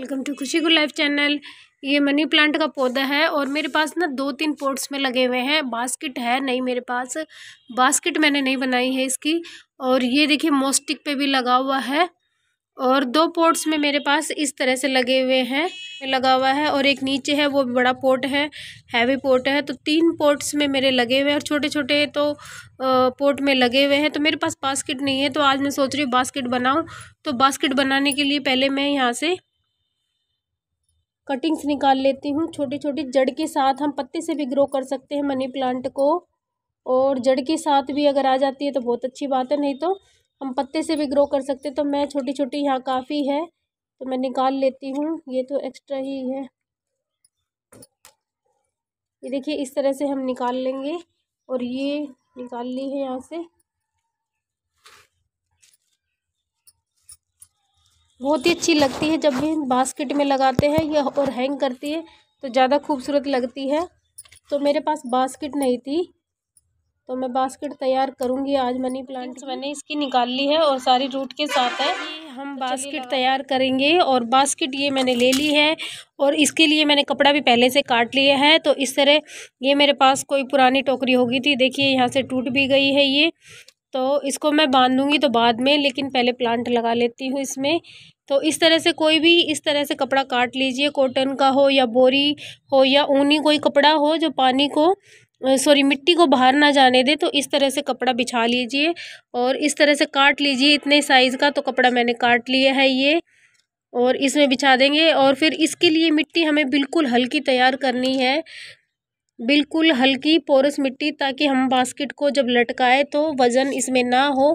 welcome to Khushi good life channel ये money plant का पौधा है और मेरे पास ना दो तीन पोर्ट्स में लगे हुए हैं बास्केट है नहीं मेरे पास बास्केट मैंने नहीं बनाई है इसकी और ये देखिए मोस्टिक पे भी लगा हुआ है और दो पोर्ट्स में मेरे पास इस तरह से लगे हुए हैं लगा हुआ है और एक नीचे है वो बड़ा पोर्ट है हैवी पोर्ट है तो तीन पोर्ट्स में मेरे लगे हुए हैं और छोटे छोटे तो पोर्ट में लगे हुए हैं तो मेरे पास बास्केट नहीं है तो आज मैं सोच रही हूँ बास्केट बनाऊँ तो बास्केट बनाने के लिए पहले मैं यहाँ से कटिंग्स निकाल लेती हूँ छोटे छोटे जड़ के साथ हम पत्ते से भी ग्रो कर सकते हैं मनी प्लांट को और जड़ के साथ भी अगर आ जाती है तो बहुत अच्छी बात है नहीं तो हम पत्ते से भी ग्रो कर सकते हैं तो मैं छोटी छोटी यहाँ काफ़ी है तो मैं निकाल लेती हूँ ये तो एक्स्ट्रा ही है ये देखिए इस तरह से हम निकाल लेंगे और ये निकाल ली है यहाँ से बहुत ही अच्छी लगती है जब भी बास्केट में लगाते हैं या और हैंग करती है तो ज़्यादा खूबसूरत लगती है तो मेरे पास बास्केट नहीं थी तो मैं बास्केट तैयार करूँगी आज मनी प्लांट मैंने इसकी निकाल ली है और सारी रूट के साथ है हम बास्केट तो तैयार करेंगे और बास्केट ये मैंने ले ली है और इसके लिए मैंने कपड़ा भी पहले से काट लिया है तो इस तरह ये मेरे पास कोई पुरानी टोकरी होगी थी देखिए यहाँ से टूट भी गई है ये तो इसको मैं बांधूँगी तो बाद में लेकिन पहले प्लांट लगा लेती हूँ इसमें तो इस तरह से कोई भी इस तरह से कपड़ा काट लीजिए कॉटन का हो या बोरी हो या ऊनी कोई कपड़ा हो जो पानी को सॉरी मिट्टी को बाहर ना जाने दे तो इस तरह से कपड़ा बिछा लीजिए और इस तरह से काट लीजिए इतने साइज़ का तो कपड़ा मैंने काट लिया है ये और इसमें बिछा देंगे और फिर इसके लिए मिट्टी हमें बिल्कुल हल्की तैयार करनी है बिल्कुल हल्की पोरस मिट्टी ताकि हम बास्केट को जब लटकाए तो वज़न इसमें ना हो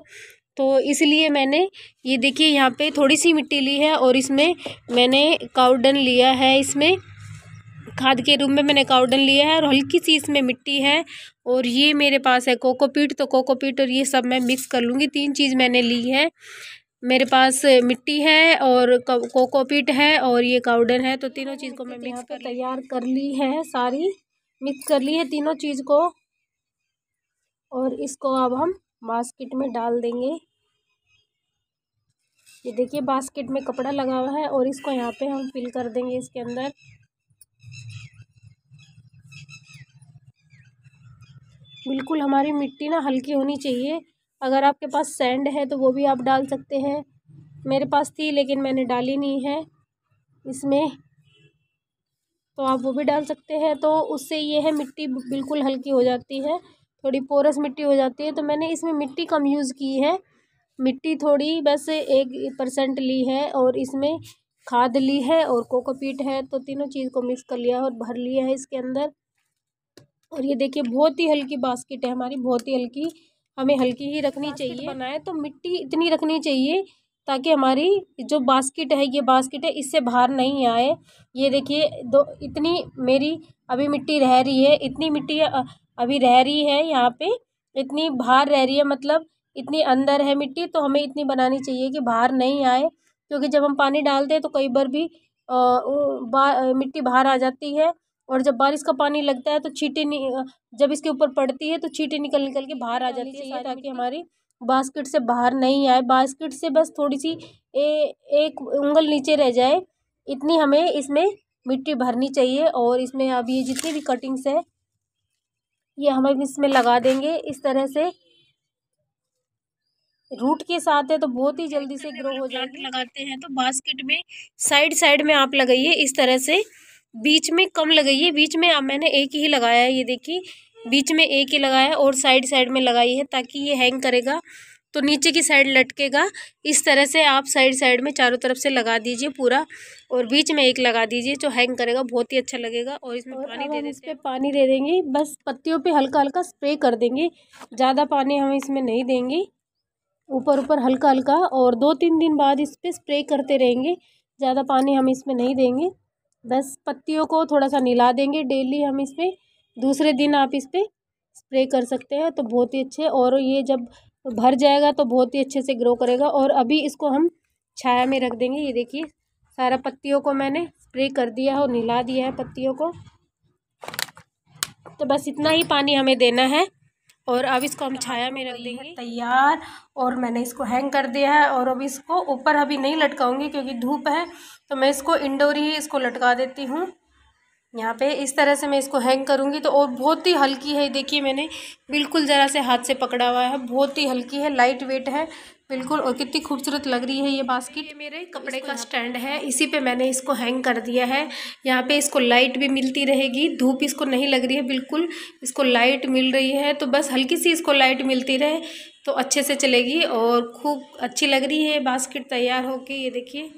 तो इसलिए मैंने ये देखिए यहाँ पे थोड़ी सी मिट्टी ली है और इसमें मैंने काउडन लिया है इसमें खाद के रूप में मैंने काउडन लिया है और हल्की सी इसमें मिट्टी है और ये मेरे पास है कोकोपीट तो कोकोपीट और ये सब मैं मिक्स कर लूँगी तीन चीज़ मैंने ली है मेरे पास मिट्टी है और कोकोपीट है और ये काउडन है तो तीनों चीज़ को मैं तो मिक्स कर तैयार कर ली है सारी मिक्स कर ली है तीनों चीज़ को और इसको अब हम बास्केट में डाल देंगे ये देखिए बास्केट में कपड़ा लगा हुआ है और इसको यहाँ पे हम फिल कर देंगे इसके अंदर बिल्कुल हमारी मिट्टी ना हल्की होनी चाहिए अगर आपके पास सैंड है तो वो भी आप डाल सकते हैं मेरे पास थी लेकिन मैंने डाली नहीं है इसमें तो आप वो भी डाल सकते हैं तो उससे ये है मिट्टी बिल्कुल हल्की हो जाती है थोड़ी पोरस मिट्टी हो जाती है तो मैंने इसमें मिट्टी कम यूज़ की है मिट्टी थोड़ी बस एक परसेंट ली है और इसमें खाद ली है और कोकोपीट है तो तीनों चीज़ को मिक्स कर लिया है और भर लिया है इसके अंदर और ये देखिए बहुत ही हल्की बास्केट है हमारी बहुत ही हल्की हमें हल्की ही रखनी चाहिए बनाए तो मिट्टी इतनी रखनी चाहिए ताकि हमारी जो बास्किट है ये बास्किट है इससे बाहर नहीं आए ये देखिए दो इतनी मेरी अभी मिट्टी रह रही है इतनी मिट्टी अभी रह रही है यहाँ पे इतनी बाहर रह रही है मतलब इतनी अंदर है मिट्टी तो हमें इतनी बनानी चाहिए कि बाहर नहीं आए क्योंकि जब हम पानी डालते हैं तो कई बार भी आ, बा, मिट्टी बाहर आ जाती है और जब बारिश का पानी लगता है तो छीटे जब इसके ऊपर पड़ती है तो छीटे निकल निकल के बाहर आ जाती है ताकि हमारी बास्केट से बाहर नहीं आए बास्केट से बस थोड़ी सी ए, एक उंगल नीचे रह जाए इतनी हमें इसमें मिट्टी भरनी चाहिए और इसमें अब ये जितनी भी कटिंग्स है ये हम इसमें लगा देंगे इस तरह से रूट के साथ है तो बहुत ही जल्दी से ग्रो हो जाएगी लगाते हैं तो बास्केट में साइड साइड में आप लगाइए इस तरह से बीच में कम लगाइए बीच में अब मैंने एक ही लगाया है ये देखिए बीच में एक ही लगाया और साइड साइड में लगाई है ताकि ये हैंग करेगा तो नीचे की साइड लटकेगा इस तरह से आप साइड साइड में चारों तरफ से लगा दीजिए पूरा और बीच में एक लगा दीजिए जो हैंग करेगा बहुत ही अच्छा लगेगा और इसमें और पानी दे देते इस पर पानी दे देंगे बस पत्तियों पे हल्का हल्का स्प्रे कर देंगे ज़्यादा पानी हम इसमें नहीं देंगे ऊपर ऊपर हल्का हल्का और दो तीन दिन बाद इस पर स्प्रे करते रहेंगे ज़्यादा पानी हम इसमें नहीं देंगे बस पत्तियों को थोड़ा सा निला देंगे डेली हम इसमें दूसरे दिन आप इस पर स्प्रे कर सकते हैं तो बहुत ही अच्छे और ये जब भर जाएगा तो बहुत ही अच्छे से ग्रो करेगा और अभी इसको हम छाया में रख देंगे ये देखिए सारा पत्तियों को मैंने स्प्रे कर दिया है और निला दिया है पत्तियों को तो बस इतना ही पानी हमें देना है और अब इसको हम छाया में रख देंगे तैयार और मैंने इसको हैंग कर दिया है और अब इसको ऊपर अभी नहीं लटकाऊंगी क्योंकि धूप है तो मैं इसको इंडोर ही इसको लटका देती हूँ यहाँ पे इस तरह से मैं इसको हैंग करूँगी तो और बहुत ही हल्की है देखिए मैंने बिल्कुल ज़रा से हाथ से पकड़ा हुआ है बहुत ही हल्की है लाइट वेट है बिल्कुल और कितनी खूबसूरत लग रही है ये बास्केट ये मेरे कपड़े का स्टैंड है इसी पे मैंने इसको हैंग कर दिया है यहाँ पे इसको लाइट भी मिलती रहेगी धूप इसको नहीं लग रही है बिल्कुल इसको लाइट मिल रही है तो बस हल्की सी इसको लाइट मिलती रहे तो अच्छे से चलेगी और खूब अच्छी लग रही है बास्केट तैयार होके ये देखिए